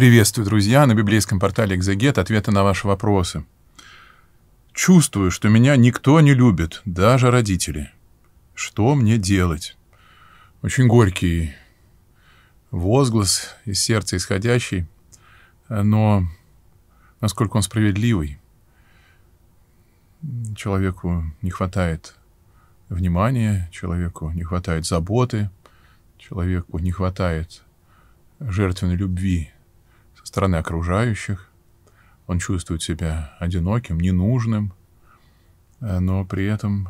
Приветствую, друзья, на библейском портале «Экзегет» ответы на ваши вопросы. Чувствую, что меня никто не любит, даже родители. Что мне делать? Очень горький возглас из сердца исходящий, но насколько он справедливый. Человеку не хватает внимания, человеку не хватает заботы, человеку не хватает жертвенной любви стороны окружающих. Он чувствует себя одиноким, ненужным, э, но при этом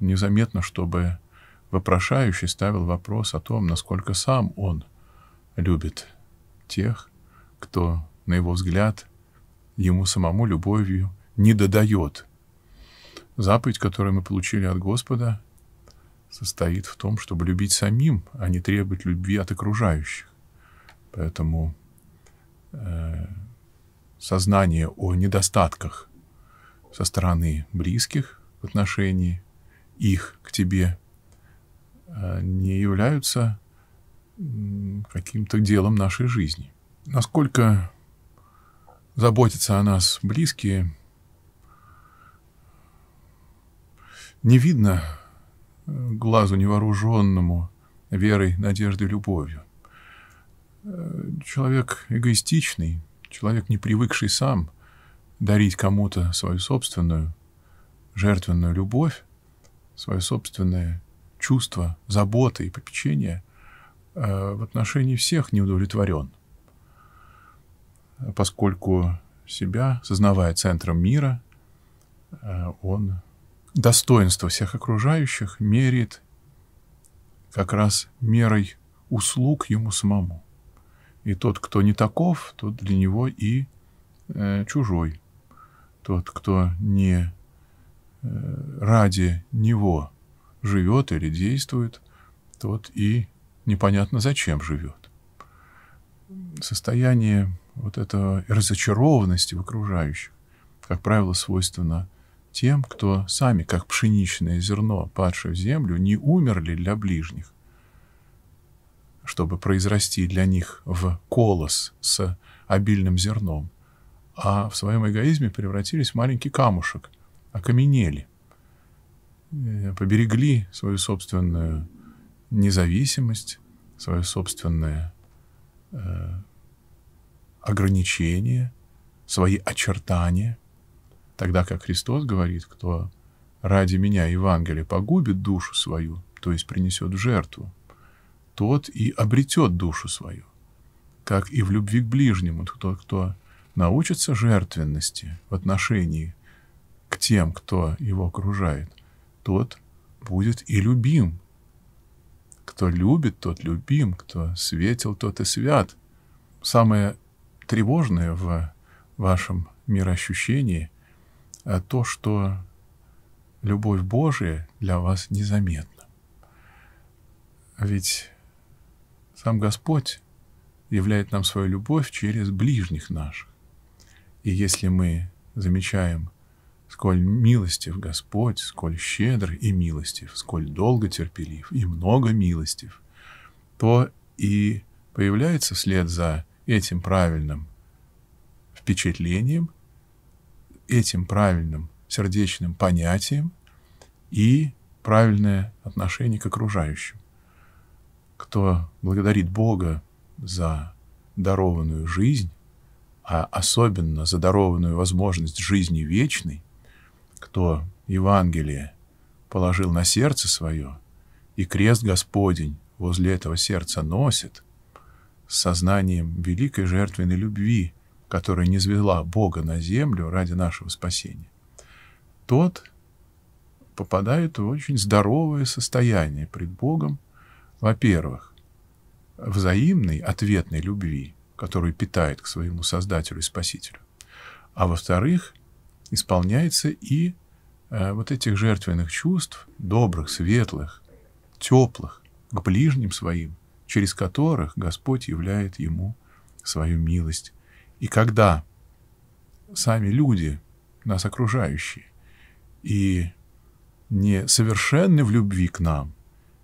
незаметно, чтобы вопрошающий ставил вопрос о том, насколько сам он любит тех, кто, на его взгляд, ему самому любовью не додает. Заповедь, которую мы получили от Господа, состоит в том, чтобы любить самим, а не требовать любви от окружающих. Поэтому Э, сознание о недостатках со стороны близких в отношении их к тебе э, не являются каким-то делом нашей жизни. Насколько заботятся о нас близкие, не видно э, глазу невооруженному верой, надеждой, любовью человек эгоистичный, человек, не привыкший сам дарить кому-то свою собственную жертвенную любовь, свое собственное чувство заботы и попечения, э, в отношении всех не удовлетворен, поскольку себя, сознавая центром мира, э, он достоинство всех окружающих меряет как раз мерой услуг ему самому. И тот, кто не таков, тот для него и э, чужой. Тот, кто не э, ради него живет или действует, тот и непонятно зачем живет. Состояние вот этого разочарованности в окружающих, как правило, свойственно тем, кто сами, как пшеничное зерно, падшее в землю, не умерли для ближних, чтобы произрасти для них в колос с обильным зерном, а в своем эгоизме превратились в маленький камушек, окаменели, э, поберегли свою собственную независимость, свое собственное э, ограничение, свои очертания, тогда как Христос говорит, кто ради меня Евангелие погубит душу свою, то есть принесет жертву тот и обретет душу свою. Как и в любви к ближнему, тот, кто научится жертвенности в отношении к тем, кто его окружает, тот будет и любим. Кто любит, тот любим, кто светил, тот и свят. Самое тревожное в вашем мироощущении — то, что любовь Божия для вас незаметна. Ведь сам Господь являет нам свою любовь через ближних наших. И если мы замечаем, сколь милостив Господь, сколь щедр и милостив, сколь долго терпелив и много милостив, то и появляется вслед за этим правильным впечатлением, этим правильным сердечным понятием и правильное отношение к окружающим кто благодарит Бога за дарованную жизнь, а особенно за дарованную возможность жизни вечной, кто Евангелие положил на сердце свое и крест Господень возле этого сердца носит, с сознанием великой жертвенной любви, которая не звела Бога на землю ради нашего спасения, тот попадает в очень здоровое состояние пред Богом, во-первых, взаимной ответной любви, которую питает к своему Создателю и Спасителю. А во-вторых, исполняется и э, вот этих жертвенных чувств, добрых, светлых, теплых, к ближним своим, через которых Господь являет ему свою милость. И когда сами люди, нас окружающие, и не совершенны в любви к нам,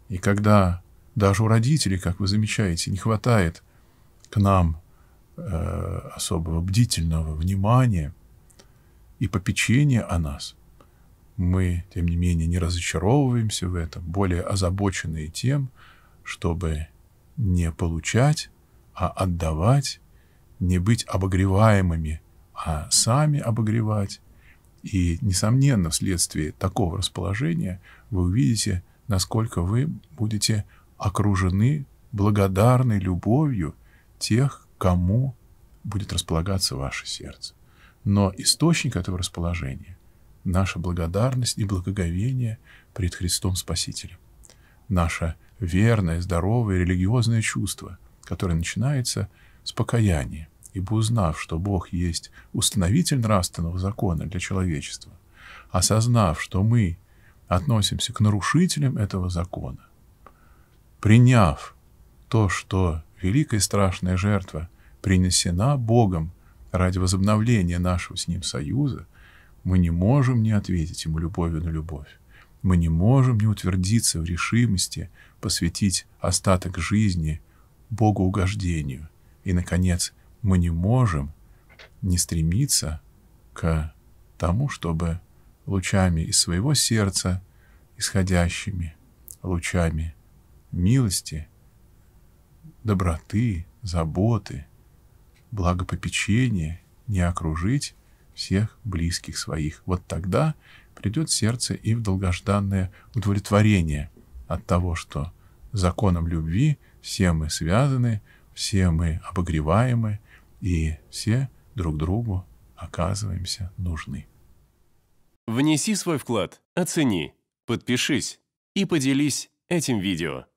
и когда даже у родителей, как вы замечаете, не хватает к нам э, особого бдительного внимания и попечения о нас. Мы, тем не менее, не разочаровываемся в этом, более озабоченные тем, чтобы не получать, а отдавать, не быть обогреваемыми, а сами обогревать. И, несомненно, вследствие такого расположения вы увидите, насколько вы будете окружены благодарной любовью тех, кому будет располагаться ваше сердце. Но источник этого расположения — наша благодарность и благоговение пред Христом Спасителем. Наше верное, здоровое, религиозное чувство, которое начинается с покаяния, ибо узнав, что Бог есть установитель нравственного закона для человечества, осознав, что мы относимся к нарушителям этого закона, приняв то, что великая и страшная жертва принесена Богом ради возобновления нашего с Ним союза, мы не можем не ответить Ему любовью на любовь. Мы не можем не утвердиться в решимости посвятить остаток жизни Богу Богоугождению. И, наконец, мы не можем не стремиться к тому, чтобы лучами из своего сердца, исходящими лучами милости, доброты, заботы, благопопечения не окружить всех близких своих. Вот тогда придет сердце и в долгожданное удовлетворение от того, что законом любви все мы связаны, все мы обогреваемы и все друг другу оказываемся нужны. Внеси свой вклад, оцени, подпишись и поделись этим видео.